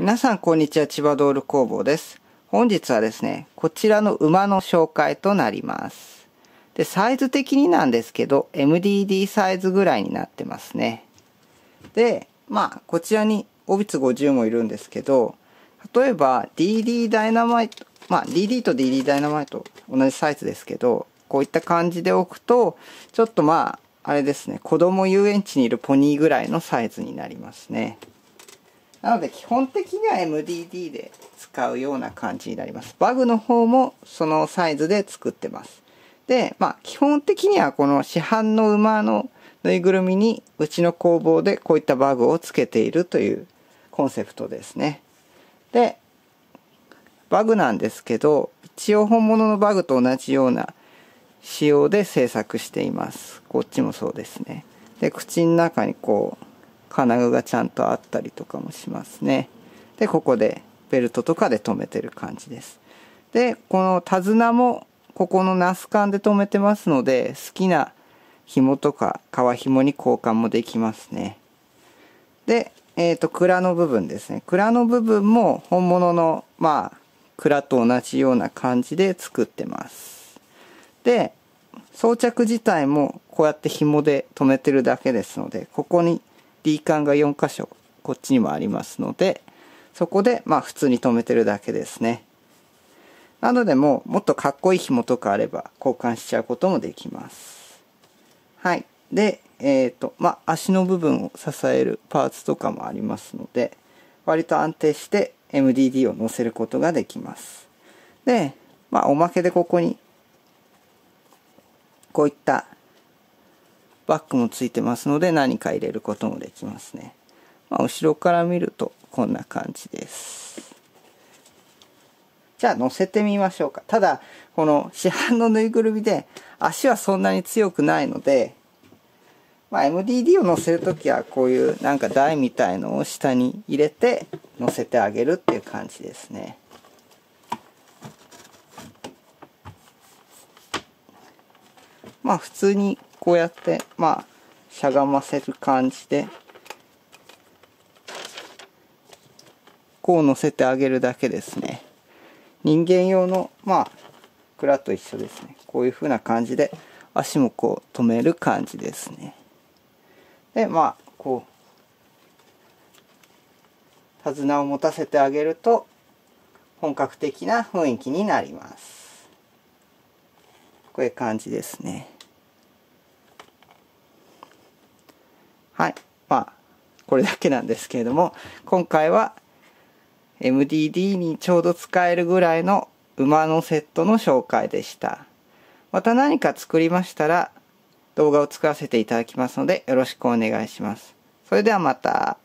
皆さんこんにちは、千葉ドール工房です。本日はですね、こちらの馬の紹介となります。で、サイズ的になんですけど、MDD サイズぐらいになってますね。で、まあ、こちらにオビツ50もいるんですけど、例えば DD ダイナマイト、まあ、DD と DD ダイナマイト同じサイズですけど、こういった感じで置くと、ちょっとまあ、あれですね、子供遊園地にいるポニーぐらいのサイズになりますね。なので基本的には MDD で使うような感じになります。バグの方もそのサイズで作ってます。で、まあ基本的にはこの市販の馬のぬいぐるみにうちの工房でこういったバグをつけているというコンセプトですね。で、バグなんですけど、一応本物のバグと同じような仕様で製作しています。こっちもそうですね。で、口の中にこう、金具がちゃんとあったりとかもしますね。で、ここでベルトとかで留めてる感じです。で、この手綱もここのナス管で留めてますので、好きな紐とか革紐に交換もできますね。で、えっ、ー、と、蔵の部分ですね。蔵の部分も本物の、まあ、蔵と同じような感じで作ってます。で、装着自体もこうやって紐で留めてるだけですので、ここにカンが4箇所こっちにもありますのでそこでまあ普通に留めてるだけですねなのでもうもっとかっこいい紐とかあれば交換しちゃうこともできますはいでえっ、ー、とまあ足の部分を支えるパーツとかもありますので割と安定して MDD を乗せることができますでまあおまけでここにこういったバッグもついてますので何か入れることもできますね。まあ、後ろから見るとこんな感じです。じゃあ乗せてみましょうか。ただ、この市販のぬいぐるみで足はそんなに強くないので、まあ、MDD を乗せるときはこういうなんか台みたいのを下に入れて乗せてあげるっていう感じですね。まあ普通にこうやってまあしゃがませる感じでこう乗せてあげるだけですね人間用のまあ蔵と一緒ですねこういう風な感じで足もこう止める感じですねでまあこう手綱を持たせてあげると本格的な雰囲気になりますこういう感じですね。はい。まあ、これだけなんですけれども、今回は MDD にちょうど使えるぐらいの馬のセットの紹介でした。また何か作りましたら動画を作らせていただきますのでよろしくお願いします。それではまた。